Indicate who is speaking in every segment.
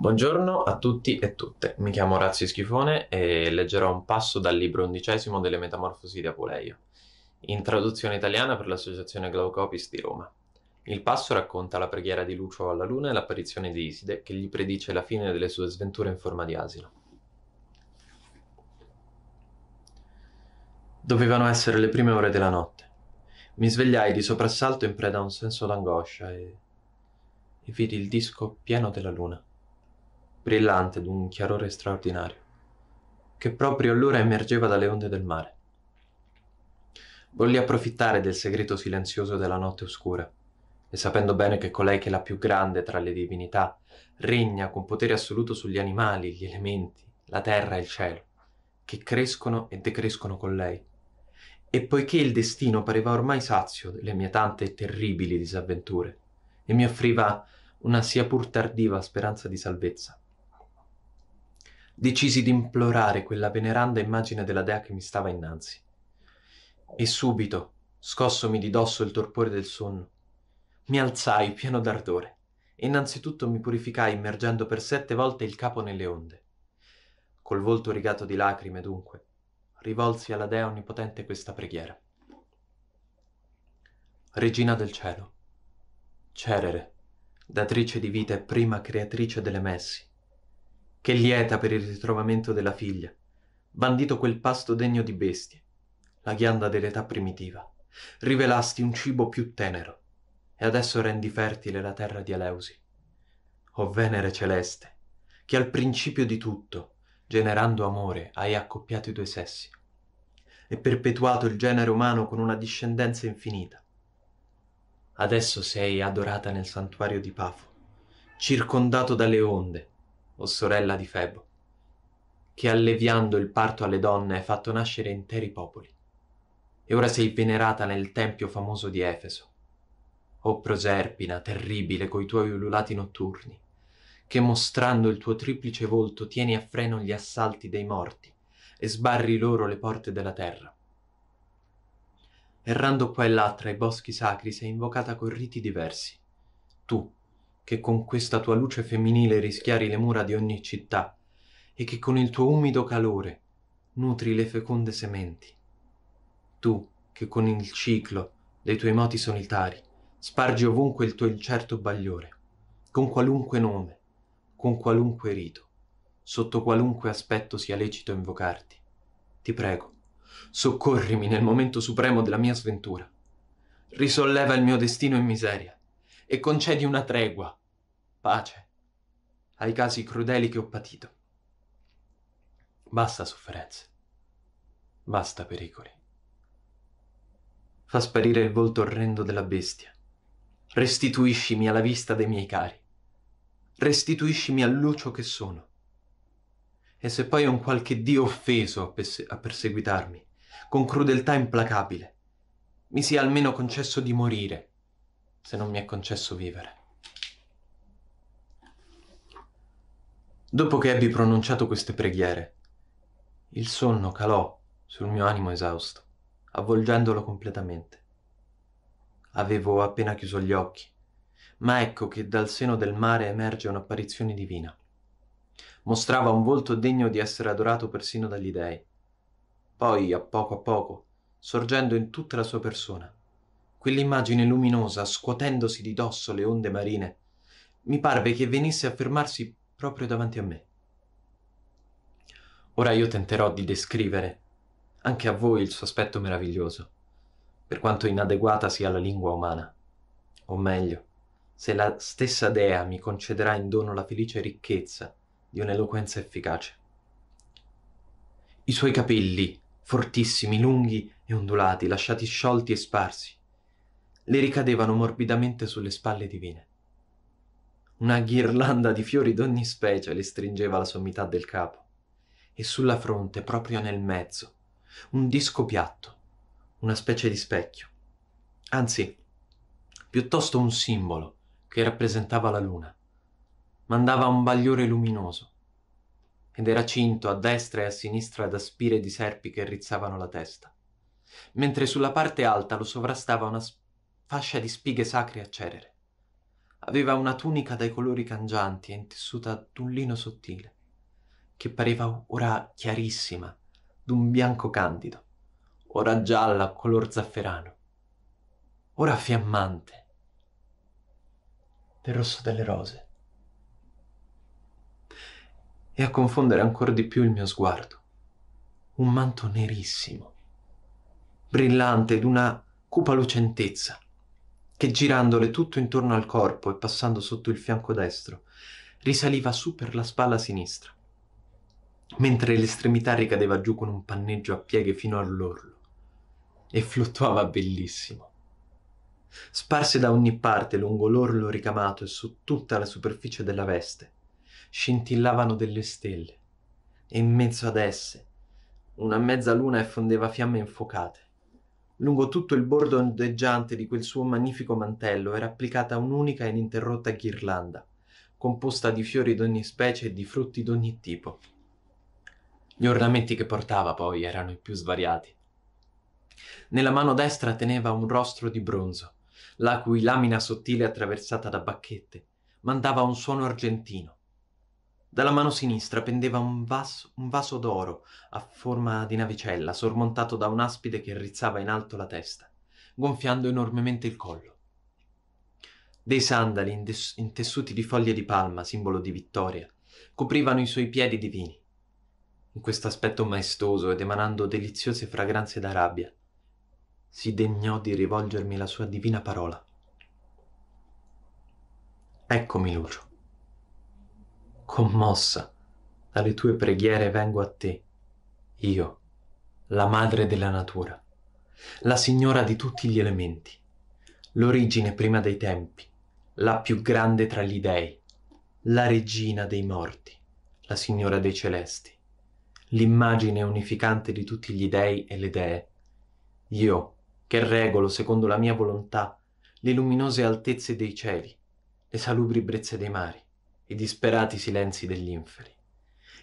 Speaker 1: Buongiorno a tutti e tutte, mi chiamo Orazio Schifone e leggerò un passo dal libro undicesimo delle Metamorfosi di Apuleio, in traduzione italiana per l'associazione Glaucopis di Roma. Il passo racconta la preghiera di Lucio alla luna e l'apparizione di Iside che gli predice la fine delle sue sventure in forma di asino. Dovevano essere le prime ore della notte. Mi svegliai di soprassalto in preda a un senso d'angoscia e... e vidi il disco pieno della luna brillante d'un chiarore straordinario, che proprio allora emergeva dalle onde del mare. Volli approfittare del segreto silenzioso della notte oscura, e sapendo bene che colei che è la più grande tra le divinità regna con potere assoluto sugli animali, gli elementi, la terra e il cielo, che crescono e decrescono con lei. E poiché il destino pareva ormai sazio delle mie tante e terribili disavventure, e mi offriva una sia pur tardiva speranza di salvezza, decisi di implorare quella veneranda immagine della dea che mi stava innanzi. E subito, scossomi di dosso il torpore del sonno, mi alzai pieno d'ardore e innanzitutto mi purificai immergendo per sette volte il capo nelle onde. Col volto rigato di lacrime, dunque, rivolsi alla dea onnipotente questa preghiera. Regina del cielo, Cerere, datrice di vita e prima creatrice delle messi, che lieta per il ritrovamento della figlia, bandito quel pasto degno di bestie, la ghianda dell'età primitiva, rivelasti un cibo più tenero, e adesso rendi fertile la terra di Eleusi. O Venere celeste, che al principio di tutto, generando amore, hai accoppiato i due sessi, e perpetuato il genere umano con una discendenza infinita. Adesso sei adorata nel santuario di Pafo, circondato dalle onde, o sorella di Febo, che alleviando il parto alle donne hai fatto nascere interi popoli, e ora sei venerata nel tempio famoso di Efeso. O Proserpina, terribile coi tuoi ululati notturni, che mostrando il tuo triplice volto tieni a freno gli assalti dei morti e sbarri loro le porte della terra. Errando qua e là tra i boschi sacri sei invocata con riti diversi, tu, che con questa tua luce femminile rischiari le mura di ogni città e che con il tuo umido calore nutri le feconde sementi. Tu, che con il ciclo dei tuoi moti solitari spargi ovunque il tuo incerto bagliore, con qualunque nome, con qualunque rito, sotto qualunque aspetto sia lecito invocarti. Ti prego, soccorrimi nel momento supremo della mia sventura. Risolleva il mio destino in miseria e concedi una tregua pace ai casi crudeli che ho patito. Basta sofferenze, basta pericoli. Fa sparire il volto orrendo della bestia. Restituiscimi alla vista dei miei cari. Restituiscimi al lucio che sono. E se poi è un qualche dio offeso a, perse- a perseguitarmi, con crudeltà implacabile, mi sia almeno concesso di morire, se non mi è concesso vivere. Dopo che ebbi pronunciato queste preghiere, il sonno calò sul mio animo esausto, avvolgendolo completamente. Avevo appena chiuso gli occhi, ma ecco che dal seno del mare emerge un'apparizione divina. Mostrava un volto degno di essere adorato persino dagli dei. Poi, a poco a poco, sorgendo in tutta la sua persona, quell'immagine luminosa, scuotendosi di dosso le onde marine, mi parve che venisse a fermarsi proprio davanti a me. Ora io tenterò di descrivere anche a voi il suo aspetto meraviglioso, per quanto inadeguata sia la lingua umana, o meglio, se la stessa dea mi concederà in dono la felice ricchezza di un'eloquenza efficace. I suoi capelli, fortissimi, lunghi e ondulati, lasciati sciolti e sparsi, le ricadevano morbidamente sulle spalle divine. Una ghirlanda di fiori d'ogni specie le stringeva la sommità del capo e sulla fronte, proprio nel mezzo, un disco piatto, una specie di specchio. Anzi, piuttosto un simbolo che rappresentava la luna. Mandava un bagliore luminoso ed era cinto a destra e a sinistra da spire di serpi che rizzavano la testa, mentre sulla parte alta lo sovrastava una fascia di spighe sacre a cerere aveva una tunica dai colori cangianti e intessuta d'un lino sottile, che pareva ora chiarissima, d'un bianco candido, ora gialla color zafferano, ora fiammante, del rosso delle rose. E a confondere ancora di più il mio sguardo, un manto nerissimo, brillante d'una cupa lucentezza, che girandole tutto intorno al corpo e passando sotto il fianco destro, risaliva su per la spalla sinistra, mentre l'estremità ricadeva giù con un panneggio a pieghe fino all'orlo e fluttuava bellissimo. Sparse da ogni parte lungo l'orlo ricamato e su tutta la superficie della veste, scintillavano delle stelle e in mezzo ad esse una mezza luna effondeva fiamme infuocate. Lungo tutto il bordo ondeggiante di quel suo magnifico mantello era applicata un'unica e ininterrotta ghirlanda, composta di fiori d'ogni specie e di frutti d'ogni tipo. Gli ornamenti che portava poi erano i più svariati. Nella mano destra teneva un rostro di bronzo, la cui lamina sottile attraversata da bacchette mandava un suono argentino, dalla mano sinistra pendeva un vaso, un vaso d'oro a forma di navicella, sormontato da un'aspide che rizzava in alto la testa, gonfiando enormemente il collo. Dei sandali indes- intessuti di foglie di palma, simbolo di vittoria, coprivano i suoi piedi divini. In questo aspetto maestoso ed emanando deliziose fragranze d'Arabia, si degnò di rivolgermi la sua divina parola. Eccomi, Lucio commossa dalle tue preghiere vengo a te, io, la madre della natura, la signora di tutti gli elementi, l'origine prima dei tempi, la più grande tra gli dei, la regina dei morti, la signora dei celesti, l'immagine unificante di tutti gli dei e le dee, io, che regolo secondo la mia volontà le luminose altezze dei cieli, le salubri brezze dei mari, i disperati silenzi degli inferi,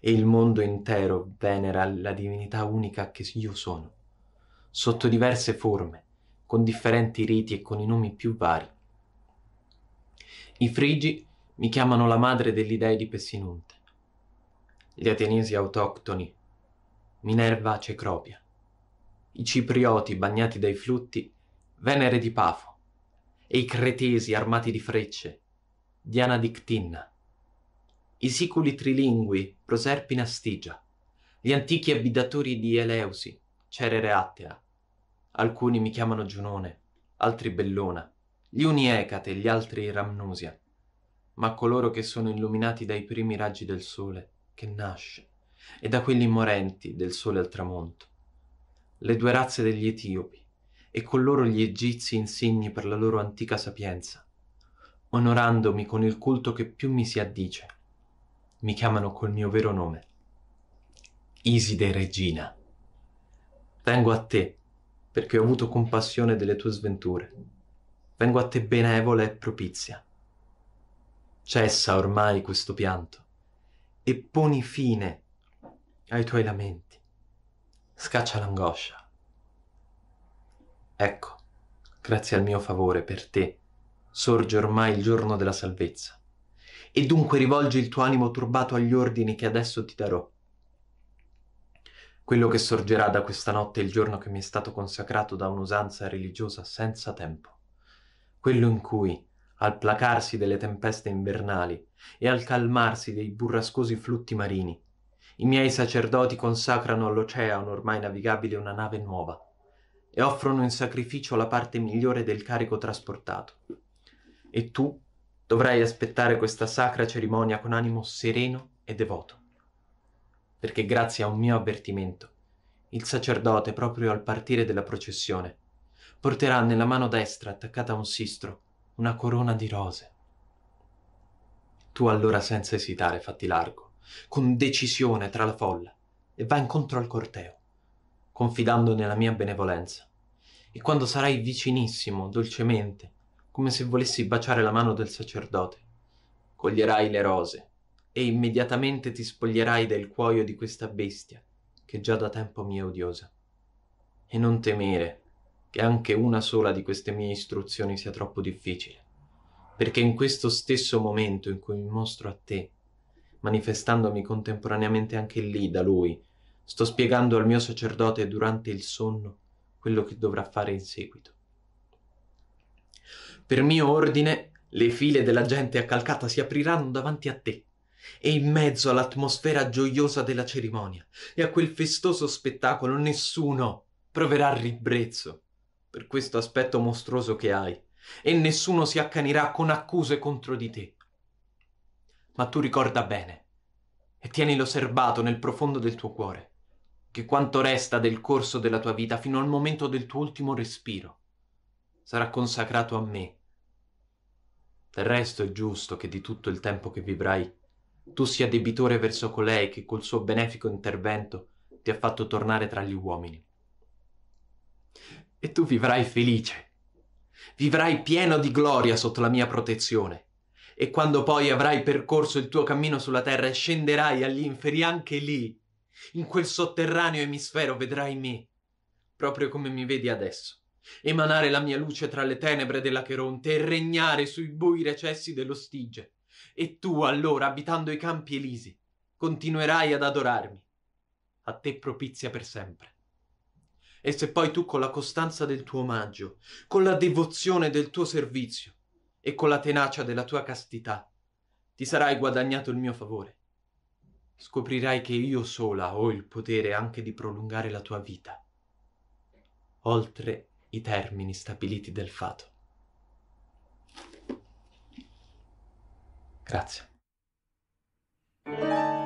Speaker 1: e il mondo intero venera la divinità unica che io sono, sotto diverse forme, con differenti riti e con i nomi più vari. I frigi mi chiamano la madre degli dei di Pessinunte, gli ateniesi autoctoni, Minerva Cecropia, i ciprioti bagnati dai flutti, Venere di Pafo, e i cretesi armati di frecce, Diana di Ctinna, i siculi trilingui Proserpina Stigia, gli antichi abitatori di Eleusi, Cerere Attea. Alcuni mi chiamano Giunone, altri Bellona, gli uni Ecate, gli altri Ramnusia. Ma coloro che sono illuminati dai primi raggi del sole, che nasce, e da quelli morenti del sole al tramonto. Le due razze degli Etiopi, e con loro gli Egizi insigni per la loro antica sapienza, onorandomi con il culto che più mi si addice, mi chiamano col mio vero nome. Iside Regina. Vengo a te perché ho avuto compassione delle tue sventure. Vengo a te benevola e propizia. Cessa ormai questo pianto e poni fine ai tuoi lamenti. Scaccia l'angoscia. Ecco, grazie al mio favore per te, sorge ormai il giorno della salvezza e dunque rivolgi il tuo animo turbato agli ordini che adesso ti darò. Quello che sorgerà da questa notte è il giorno che mi è stato consacrato da un'usanza religiosa senza tempo, quello in cui, al placarsi delle tempeste invernali e al calmarsi dei burrascosi flutti marini, i miei sacerdoti consacrano all'oceano ormai navigabile una nave nuova e offrono in sacrificio la parte migliore del carico trasportato. E tu, dovrai aspettare questa sacra cerimonia con animo sereno e devoto, perché grazie a un mio avvertimento, il sacerdote, proprio al partire della processione, porterà nella mano destra, attaccata a un sistro, una corona di rose. Tu allora senza esitare fatti largo, con decisione tra la folla, e va incontro al corteo, confidando nella mia benevolenza. E quando sarai vicinissimo, dolcemente, come se volessi baciare la mano del sacerdote. Coglierai le rose e immediatamente ti spoglierai del cuoio di questa bestia che già da tempo mi è odiosa. E non temere che anche una sola di queste mie istruzioni sia troppo difficile, perché in questo stesso momento in cui mi mostro a te, manifestandomi contemporaneamente anche lì da lui, sto spiegando al mio sacerdote durante il sonno quello che dovrà fare in seguito. Per mio ordine, le file della gente accalcata si apriranno davanti a te e in mezzo all'atmosfera gioiosa della cerimonia e a quel festoso spettacolo nessuno proverà ribrezzo per questo aspetto mostruoso che hai e nessuno si accanirà con accuse contro di te. Ma tu ricorda bene e tienilo serbato nel profondo del tuo cuore che quanto resta del corso della tua vita fino al momento del tuo ultimo respiro sarà consacrato a me. Del resto è giusto che di tutto il tempo che vivrai tu sia debitore verso colei che col suo benefico intervento ti ha fatto tornare tra gli uomini. E tu vivrai felice, vivrai pieno di gloria sotto la mia protezione. E quando poi avrai percorso il tuo cammino sulla terra e scenderai agli inferi anche lì, in quel sotterraneo emisfero vedrai me, proprio come mi vedi adesso emanare la mia luce tra le tenebre dell'Acheronte e regnare sui bui recessi dello Stige. E tu, allora, abitando i campi elisi, continuerai ad adorarmi, a te propizia per sempre. E se poi tu con la costanza del tuo omaggio, con la devozione del tuo servizio e con la tenacia della tua castità, ti sarai guadagnato il mio favore, scoprirai che io sola ho il potere anche di prolungare la tua vita, oltre i termini stabiliti del fato. Grazie.